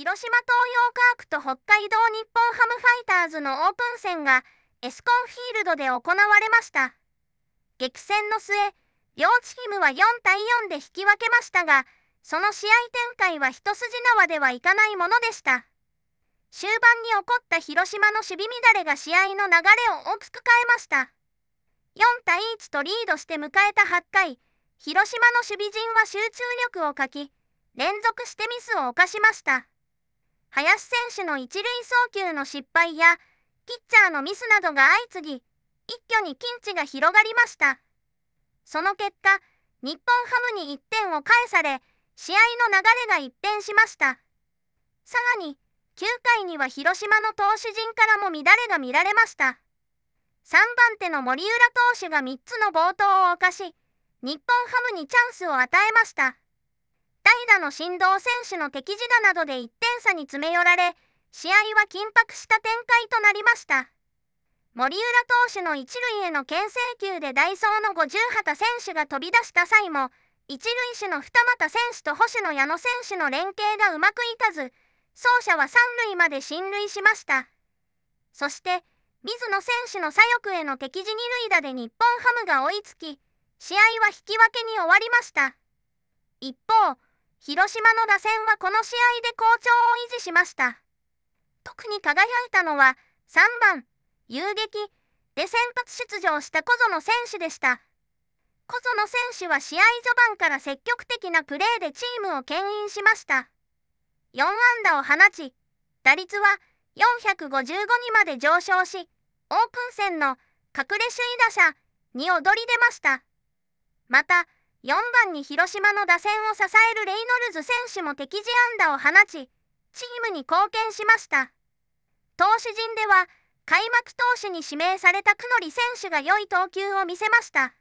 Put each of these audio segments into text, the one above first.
広島東洋カークと北海道日本ハムファイターズのオープン戦がエスコンフィールドで行われました激戦の末両チームは4対4で引き分けましたがその試合展開は一筋縄ではいかないものでした終盤に起こった広島の守備乱れが試合の流れを大きく変えました4対1とリードして迎えた8回広島の守備陣は集中力を欠き連続してミスを犯しました林選手の一塁送球の失敗や、ピッチャーのミスなどが相次ぎ、一挙に近地が広がりました。その結果、日本ハムに1点を返され、試合の流れが一変しました。さらに、9回には広島の投手陣からも乱れが見られました。3番手の森浦投手が3つの暴投を犯し、日本ハムにチャンスを与えました。代打の振動選手の敵地打などで1点差に詰め寄られ、試合は緊迫した展開となりました。森浦投手の一塁への牽制球でダイソーの50畑選手が飛び出した際も、一塁手の二俣選手と星野矢野選手の連携がうまくいかず、走者は三塁まで進塁しました。そして、水野選手の左翼への敵地二塁打で日本ハムが追いつき、試合は引き分けに終わりました。一方、広島の打線はこの試合で好調を維持しました。特に輝いたのは3番、遊撃で先発出場した小園選手でした。小園選手は試合序盤から積極的なプレーでチームを牽引しました。4安打を放ち、打率は455にまで上昇し、オープン戦の隠れ首位打者に躍り出ました。また、4番に広島の打線を支えるレイノルズ選手も敵地安打を放ち、チームに貢献しました。投手陣では、開幕投手に指名された久典選手が良い投球を見せました。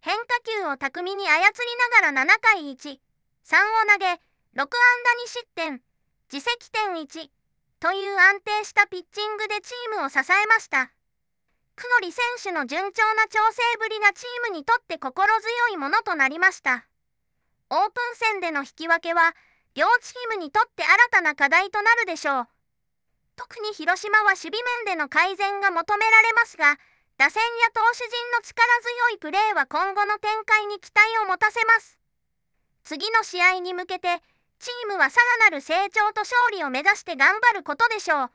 変化球を巧みに操りながら7回1、3を投げ、6安打2失点、自責点1という安定したピッチングでチームを支えました。クノリ選手の順調な調整ぶりがチームにとって心強いものとなりました。オープン戦での引き分けは、両チームにとって新たな課題となるでしょう。特に広島は守備面での改善が求められますが、打線や投手陣の力強いプレーは今後の展開に期待を持たせます。次の試合に向けて、チームはさらなる成長と勝利を目指して頑張ることでしょう。